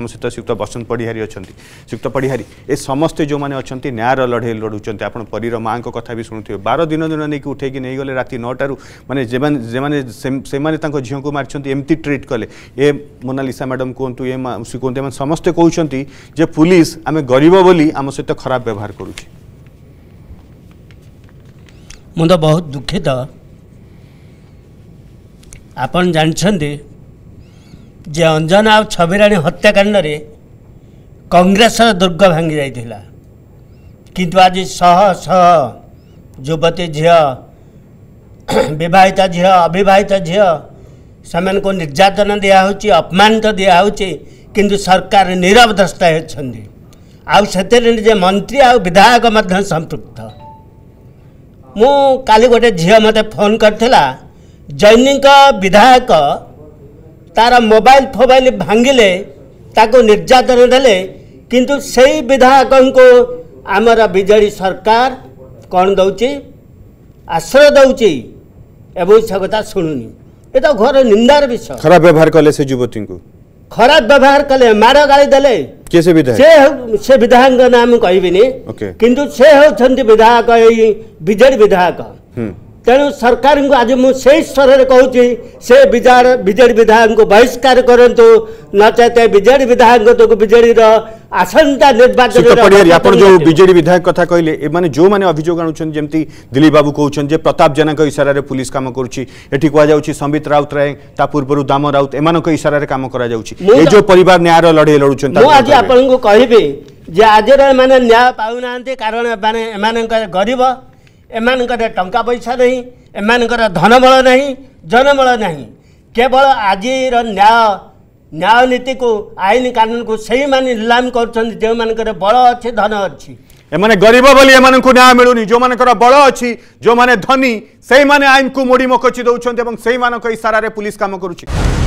आम सहित श्रीयुक्त बसंत पढ़ीहारी अच्छा श्रीयुक्त पढ़ीहारी ए समस्ते जो मैंने अच्छा न्यायर लड़े लड़ुं आप परीर माँ कथा भी शुणुवे बार दिन दिन नहीं उठे नहीं गले रात नौटू मैंने से झील को मार्च एमती ट्रिट कले ए मोनालीसा मैडम कहतु ए कहते समस्ते कहते पुलिस आम गरीब बोली आम सहित खराब व्यवहार करुचे मुझे दुखित आप जानते ଯେ ଅଞ୍ଜନ ଆଉ ଛବିରାଣୀ ହତ୍ୟାକାଣ୍ଡରେ କଂଗ୍ରେସର ଦୁର୍ଗ ଭାଙ୍ଗି ଯାଇଥିଲା କିନ୍ତୁ ଆଜି ଶହ ଶହ ଯୁବତୀ ଝିଅ ବିବାହିତ ଝିଅ ଅବିବାହିତ ଝିଅ ସେମାନଙ୍କୁ ନିର୍ଯାତନା ଦିଆହେଉଛି ଅପମାନିତ ଦିଆହେଉଛି କିନ୍ତୁ ସରକାର ନିରବ ଦସ୍ତା ହେଉଛନ୍ତି ଆଉ ସେଥିରେ ନିଜେ ମନ୍ତ୍ରୀ ଆଉ ବିଧାୟକ ମଧ୍ୟ ସମ୍ପୃକ୍ତ ମୁଁ କାଲି ଗୋଟେ ଝିଅ ମୋତେ ଫୋନ୍ କରିଥିଲା ଜୈନିକ ବିଧାୟକ তারা মোবাইল ফোবাইল ভাঙ্গিলে তাকে নির্যাতন দেলে কিন্তু সেই বিধায়কঙ্ক আমার বিজেডি সরকার কণ দৌছি আশ্রয় দৌছি এবং সে কথা শুণুনি এটা ঘর নিন্দার বিষয় খারাপ ব্যবহার কলে সে যুবতী खराब व्यवहार कले मार गाली देले कैसे विधायक से से विधायक नाम कहबिनी okay. किंतु से होछंती विधायक बिजेडी विधायक ତେଣୁ ସରକାରଙ୍କୁ ଆଜି ମୁଁ ସେଇ ସ୍ତରରେ କହୁଛି ସେ ବିଜେଡ଼ି ବିଧାୟକଙ୍କୁ ବହିଷ୍କାର କରନ୍ତୁ ନଚେତ ବିଜେଡ଼ି ବିଧାୟକଙ୍କୁ ବିଜେଡ଼ିର ଆସନ୍ତା ନିର୍ବାଚନ ଆପଣ ଯେଉଁ ବିଜେଡି ବିଧାୟକ କଥା କହିଲେ ଏମାନେ ଯେଉଁମାନେ ଅଭିଯୋଗ ଆଣୁଛନ୍ତି ଯେମିତି ଦିଲ୍ଲୀପ ବାବୁ କହୁଛନ୍ତି ଯେ ପ୍ରତାପ ଜେନାଙ୍କ ଇସାରାରେ ପୁଲିସ କାମ କରୁଛି ଏଠି କୁହାଯାଉଛି ସମ୍ବିତ ରାଉତରାୟ ତା ପୂର୍ବରୁ ଦାମ ରାଉତ ଏମାନଙ୍କ ଇସାରାରେ କାମ କରାଯାଉଛି ଏ ଯେଉଁ ପରିବାର ନ୍ୟାୟର ଲଢ଼େଇ ଲଢୁଛନ୍ତି ମୁଁ ଆଜି ଆପଣଙ୍କୁ କହିବି ଯେ ଆଜିର ଏମାନେ ନ୍ୟାୟ ପାଉନାହାନ୍ତି କାରଣ ଏମାନେ ଏମାନଙ୍କର ଗରିବ ଏମାନଙ୍କର ଟଙ୍କା ପଇସା ନାହିଁ ଏମାନଙ୍କର ଧନବଳ ନାହିଁ ଜନବଳ ନାହିଁ କେବଳ ଆଜିର ନ୍ୟାୟ ନ୍ୟାୟ ନୀତିକୁ ଆଇନ କାନୁନକୁ ସେଇମାନେ ନିଲାମ କରୁଛନ୍ତି ଯେଉଁମାନଙ୍କର ବଳ ଅଛି ଧନ ଅଛି ଏମାନେ ଗରିବ ବୋଲି ଏମାନଙ୍କୁ ନ୍ୟାୟ ମିଳୁନି ଯେଉଁମାନଙ୍କର ବଳ ଅଛି ଯେଉଁମାନେ ଧନୀ ସେଇମାନେ ଆଇନକୁ ମୋଡ଼ି ମକଚି ଦେଉଛନ୍ତି ଏବଂ ସେଇମାନଙ୍କ ଇସାରାରେ ପୁଲିସ କାମ କରୁଛି